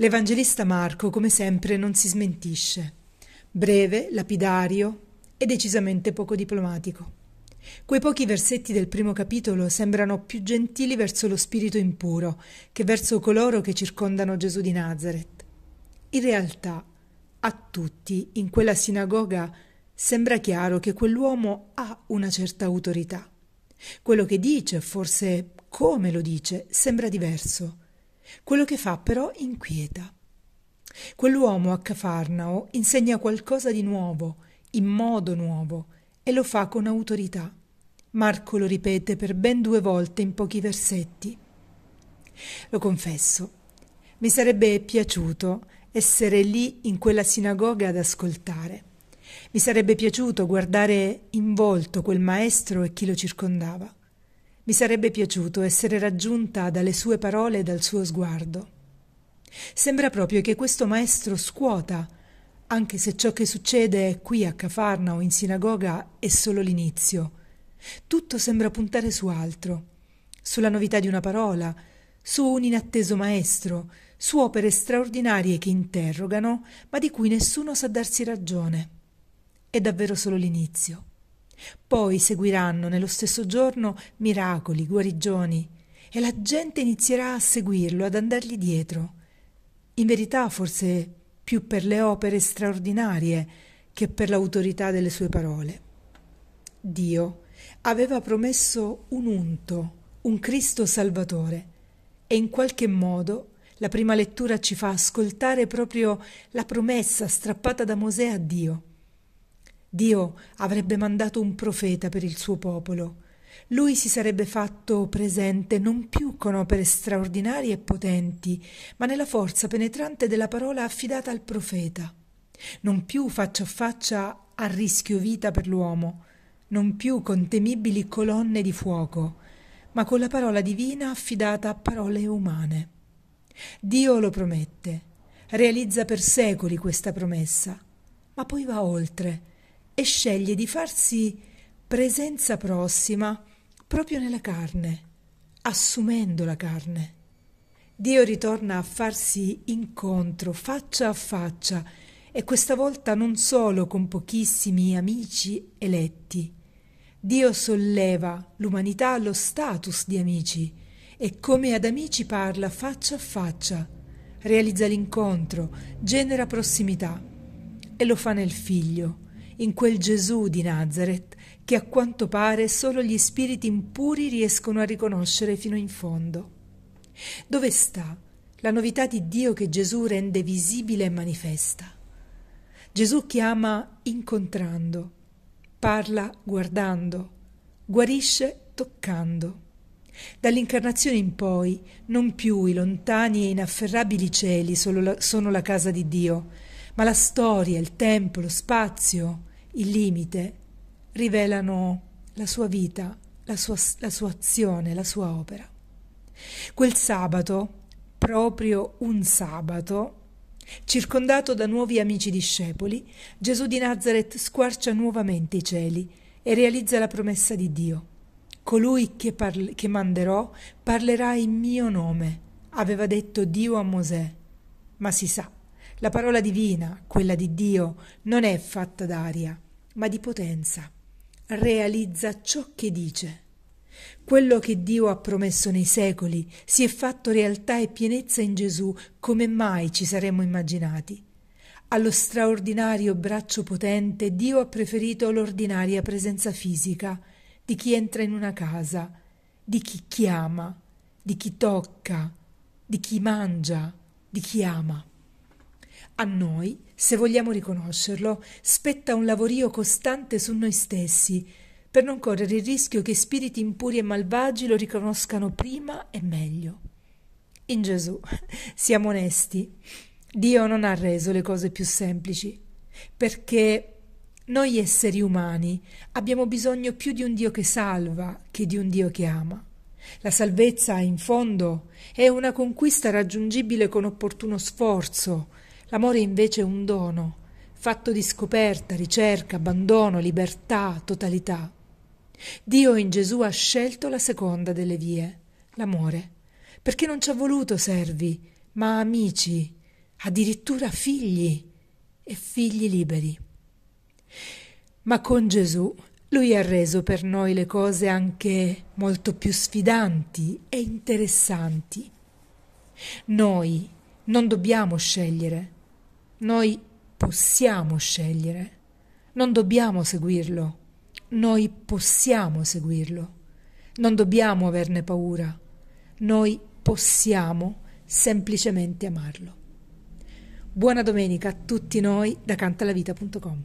L'Evangelista Marco, come sempre, non si smentisce. Breve, lapidario e decisamente poco diplomatico. Quei pochi versetti del primo capitolo sembrano più gentili verso lo spirito impuro che verso coloro che circondano Gesù di Nazareth. In realtà, a tutti, in quella sinagoga, sembra chiaro che quell'uomo ha una certa autorità. Quello che dice, forse come lo dice, sembra diverso quello che fa però inquieta. Quell'uomo a Cafarnao insegna qualcosa di nuovo, in modo nuovo, e lo fa con autorità. Marco lo ripete per ben due volte in pochi versetti. Lo confesso, mi sarebbe piaciuto essere lì in quella sinagoga ad ascoltare. Mi sarebbe piaciuto guardare in volto quel maestro e chi lo circondava. Mi sarebbe piaciuto essere raggiunta dalle sue parole e dal suo sguardo. Sembra proprio che questo maestro scuota, anche se ciò che succede qui a Cafarna o in sinagoga è solo l'inizio. Tutto sembra puntare su altro, sulla novità di una parola, su un inatteso maestro, su opere straordinarie che interrogano, ma di cui nessuno sa darsi ragione. È davvero solo l'inizio. Poi seguiranno nello stesso giorno miracoli, guarigioni, e la gente inizierà a seguirlo, ad andargli dietro. In verità forse più per le opere straordinarie che per l'autorità delle sue parole. Dio aveva promesso un unto, un Cristo Salvatore, e in qualche modo la prima lettura ci fa ascoltare proprio la promessa strappata da Mosè a Dio. Dio avrebbe mandato un profeta per il suo popolo. Lui si sarebbe fatto presente non più con opere straordinarie e potenti, ma nella forza penetrante della parola affidata al profeta. Non più faccia a faccia a rischio vita per l'uomo, non più con temibili colonne di fuoco, ma con la parola divina affidata a parole umane. Dio lo promette, realizza per secoli questa promessa, ma poi va oltre e sceglie di farsi presenza prossima proprio nella carne, assumendo la carne. Dio ritorna a farsi incontro, faccia a faccia, e questa volta non solo con pochissimi amici eletti. Dio solleva l'umanità allo status di amici e come ad amici parla faccia a faccia, realizza l'incontro, genera prossimità e lo fa nel figlio in quel Gesù di Nazareth che a quanto pare solo gli spiriti impuri riescono a riconoscere fino in fondo. Dove sta la novità di Dio che Gesù rende visibile e manifesta? Gesù chiama incontrando, parla guardando, guarisce toccando. Dall'incarnazione in poi non più i lontani e inafferrabili cieli la, sono la casa di Dio, ma la storia, il tempo, lo spazio, il limite rivelano la sua vita, la sua, la sua azione, la sua opera. Quel sabato, proprio un sabato, circondato da nuovi amici discepoli, Gesù di Nazareth squarcia nuovamente i cieli e realizza la promessa di Dio. Colui che, parl- che manderò parlerà in mio nome, aveva detto Dio a Mosè. Ma si sa, la parola divina, quella di Dio, non è fatta d'aria, ma di potenza. Realizza ciò che dice. Quello che Dio ha promesso nei secoli si è fatto realtà e pienezza in Gesù come mai ci saremmo immaginati. Allo straordinario braccio potente Dio ha preferito l'ordinaria presenza fisica di chi entra in una casa, di chi chiama, di chi tocca, di chi mangia, di chi ama. A noi, se vogliamo riconoscerlo, spetta un lavorio costante su noi stessi, per non correre il rischio che spiriti impuri e malvagi lo riconoscano prima e meglio. In Gesù siamo onesti. Dio non ha reso le cose più semplici, perché noi esseri umani abbiamo bisogno più di un Dio che salva che di un Dio che ama. La salvezza, in fondo, è una conquista raggiungibile con opportuno sforzo, L'amore invece è un dono, fatto di scoperta, ricerca, abbandono, libertà, totalità. Dio in Gesù ha scelto la seconda delle vie, l'amore, perché non ci ha voluto servi, ma amici, addirittura figli e figli liberi. Ma con Gesù lui ha reso per noi le cose anche molto più sfidanti e interessanti. Noi non dobbiamo scegliere, noi possiamo scegliere, non dobbiamo seguirlo, noi possiamo seguirlo, non dobbiamo averne paura, noi possiamo semplicemente amarlo. Buona domenica a tutti noi da cantalavita.com.